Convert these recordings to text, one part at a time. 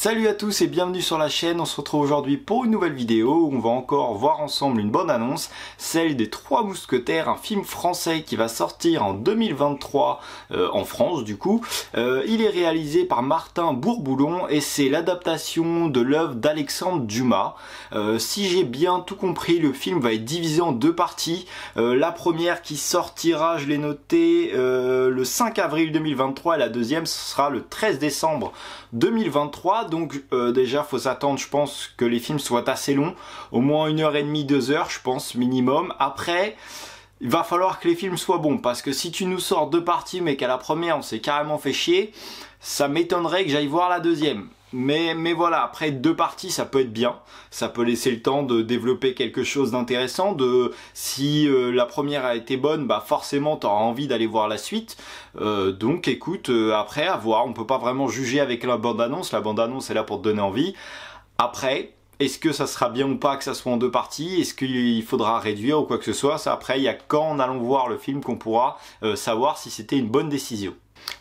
Salut à tous et bienvenue sur la chaîne, on se retrouve aujourd'hui pour une nouvelle vidéo où on va encore voir ensemble une bonne annonce, celle des Trois Mousquetaires, un film français qui va sortir en 2023 euh, en France du coup. Euh, il est réalisé par Martin Bourboulon et c'est l'adaptation de l'œuvre d'Alexandre Dumas. Euh, si j'ai bien tout compris, le film va être divisé en deux parties. la première qui sortira, je l'ai noté, le 5 avril 2023 et la deuxième ce sera le 13 décembre 2023 donc euh, déjà faut s'attendre je pense que les films soient assez longs, au moins une heure et demie, deux heures je pense minimum. Après il va falloir que les films soient bons parce que si tu nous sors deux parties mais qu'à la première on s'est carrément fait chier, ça m'étonnerait que j'aille voir la deuxième. Mais, mais voilà, après deux parties, ça peut être bien. Ça peut laisser le temps de développer quelque chose d'intéressant. De si euh, la première a été bonne, bah forcément t'auras envie d'aller voir la suite. Euh, donc écoute, euh, après à voir. On peut pas vraiment juger avec la bande annonce. La bande annonce est là pour te donner envie. Après, est-ce que ça sera bien ou pas que ça soit en deux parties Est-ce qu'il faudra réduire ou quoi que ce soit Ça après, il y a quand en allant voir le film qu'on pourra savoir si c'était une bonne décision.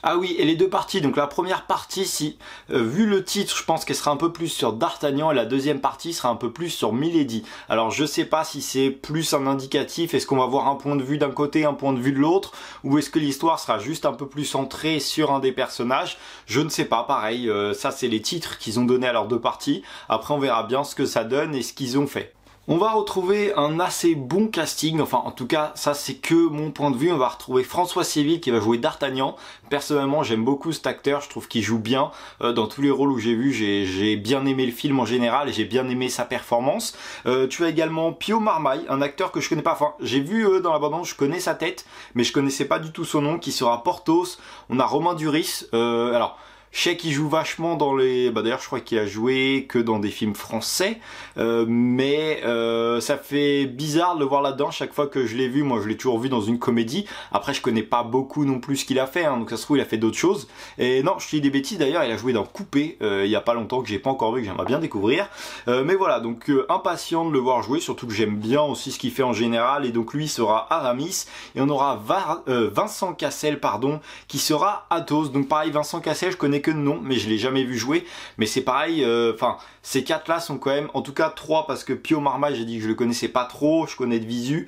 Ah oui, et les deux parties. Donc la première partie, si euh, vu le titre, je pense qu'elle sera un peu plus sur D'Artagnan et la deuxième partie sera un peu plus sur Milady. Alors je sais pas si c'est plus un indicatif, est-ce qu'on va voir un point de vue d'un côté, un point de vue de l'autre, ou est-ce que l'histoire sera juste un peu plus centrée sur un des personnages Je ne sais pas, pareil, euh, ça c'est les titres qu'ils ont donné à leurs deux parties. Après on verra bien ce que ça donne et ce qu'ils ont fait. On va retrouver un assez bon casting, enfin en tout cas ça c'est que mon point de vue, on va retrouver François Civil qui va jouer D'Artagnan. Personnellement j'aime beaucoup cet acteur, je trouve qu'il joue bien euh, dans tous les rôles où j'ai vu, j'ai bien aimé le film en général et j'ai bien aimé sa performance. Euh, tu as également Pio Marmaille, un acteur que je connais pas, enfin j'ai vu euh, dans la bande je connais sa tête, mais je connaissais pas du tout son nom, qui sera Portos. On a Romain Duris, alors je sais qu'il joue vachement dans les... Bah D'ailleurs, je crois qu'il a joué que dans des films français. Euh, mais euh, ça fait bizarre de le voir là-dedans. Chaque fois que je l'ai vu, moi, je l'ai toujours vu dans une comédie. Après, je connais pas beaucoup non plus ce qu'il a fait. Hein, donc ça se trouve, il a fait d'autres choses. Et non, je te dis des bêtises. D'ailleurs, il a joué dans Coupé euh, il y a pas longtemps que j'ai pas encore vu, que j'aimerais bien découvrir. mais voilà, donc impatient de le voir jouer. Surtout que j'aime bien aussi ce qu'il fait en général. Et donc lui sera Aramis. Et on aura Vincent Cassel, pardon, qui sera Athos. Donc pareil, Vincent Cassel, je connais que de mais je l'ai jamais vu jouer. Mais c'est pareil, euh, enfin, ces quatre-là sont quand même, en tout cas trois, parce que Pio Marma, j'ai dit que je le connaissais pas trop, je connais de visu.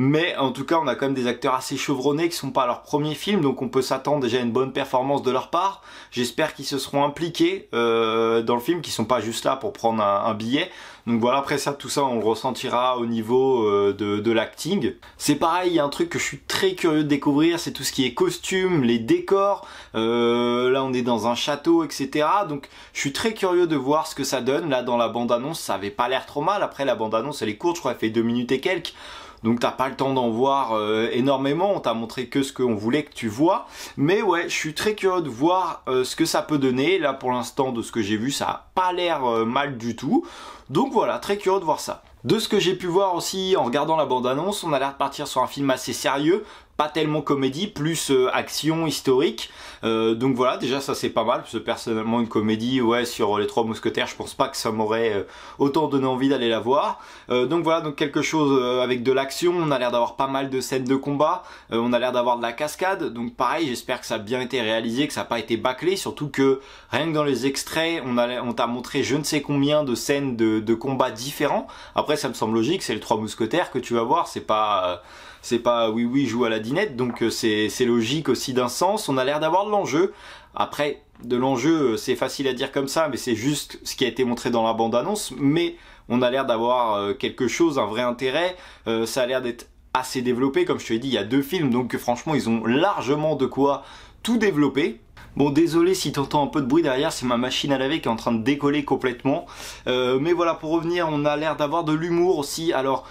Mais en tout cas, on a quand même des acteurs assez chevronnés qui ne sont pas à leur premier film, donc on peut s'attendre déjà à une bonne performance de leur part. J'espère qu'ils se seront impliqués euh, dans le film, qu'ils sont pas juste là pour prendre un, billet. Donc voilà, après ça, tout ça, on le ressentira au niveau euh, de, l'acting. C'est pareil, il y a un truc que je suis très curieux de découvrir, c'est tout ce qui est costume, les décors. Euh, là, on est dans un château, etc. Donc je suis très curieux de voir ce que ça donne. Là, dans la bande-annonce, ça avait pas l'air trop mal. Après, la bande-annonce, elle est courte, je crois, elle fait deux minutes et quelques donc t'as pas le temps d'en voir euh, énormément, on t'a montré que ce qu'on voulait que tu vois, mais ouais, je suis très curieux de voir euh, ce que ça peut donner, là pour l'instant de ce que j'ai vu, ça a pas l'air euh, mal du tout, donc voilà, très curieux de voir ça. De ce que j'ai pu voir aussi en regardant la bande-annonce, on a l'air de partir sur un film assez sérieux, pas tellement comédie, plus euh, action historique. Euh, donc voilà, déjà ça c'est pas mal, parce que personnellement une comédie, ouais, sur euh, les trois mousquetaires, je pense pas que ça m'aurait autant donné envie d'aller la voir. donc voilà, donc quelque chose avec de l'action, on a l'air d'avoir pas mal de scènes de combat, on a l'air d'avoir de la cascade, donc pareil, j'espère que ça a bien été réalisé, que ça n'a pas été bâclé, surtout que rien que dans les extraits, on t'a on montré je ne sais combien de scènes de, de combat différents. Après ça me semble logique, c'est les trois mousquetaires que tu vas voir, c'est pas... c'est pas oui oui joue à la donc euh, c'est logique aussi d'un sens. On a l'air d'avoir de l'enjeu. Après, de l'enjeu, euh, c'est facile à dire comme ça, mais c'est juste ce qui a été montré dans la bande-annonce. Mais on a l'air d'avoir euh, quelque chose, un vrai intérêt. ça a l'air d'être assez développé, comme je te l'ai dit, il y a deux films, donc franchement, ils ont largement de quoi tout développer. Bon, désolé si t'entends un peu de bruit derrière, c'est ma machine à laver qui est en train de décoller complètement. mais voilà, pour revenir, on a l'air d'avoir de l'humour aussi. Alors,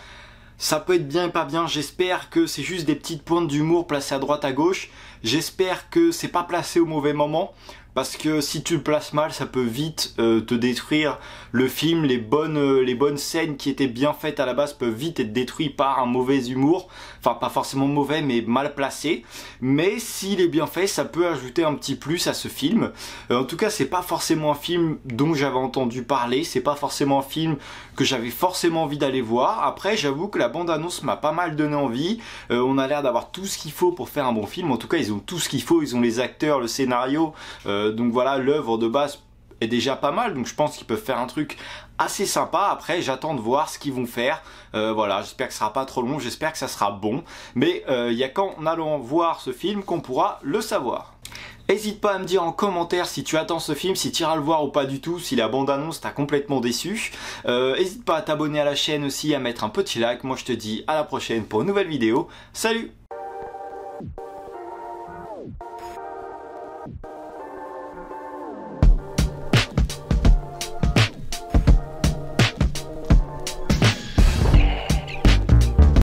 ça peut être bien et pas bien, j'espère que c'est juste des petites pointes d'humour placées à droite à gauche, j'espère que c'est pas placé au mauvais moment, parce que si tu le places mal, ça peut vite euh, te détruire le film. Les bonnes, euh, les bonnes scènes qui étaient bien faites à la base peuvent vite être détruites par un mauvais humour. Enfin, pas forcément mauvais, mais mal placé. Mais s'il est bien fait, ça peut ajouter un petit plus à ce film. Euh, en tout cas, c'est pas forcément un film dont j'avais entendu parler. C'est pas forcément un film que j'avais forcément envie d'aller voir. Après, j'avoue que la bande-annonce m'a pas mal donné envie. on a l'air d'avoir tout ce qu'il faut pour faire un bon film. En tout cas, ils ont tout ce qu'il faut. Ils ont les acteurs, le scénario. Euh, donc voilà, l'œuvre de base est déjà pas mal, donc je pense qu'ils peuvent faire un truc assez sympa. Après, j'attends de voir ce qu'ils vont faire. Euh, voilà, j'espère que ce sera pas trop long, j'espère que ça sera bon. Mais euh, il n'y y a qu'en allant voir ce film qu'on pourra le savoir. Hésite pas à me dire en commentaire si tu attends ce film, si tu iras le voir ou pas du tout, si la bande-annonce t'a complètement déçu. N'hésite pas à t'abonner à la chaîne aussi, à mettre un petit like. Moi je te dis à la prochaine pour une nouvelle vidéo. Salut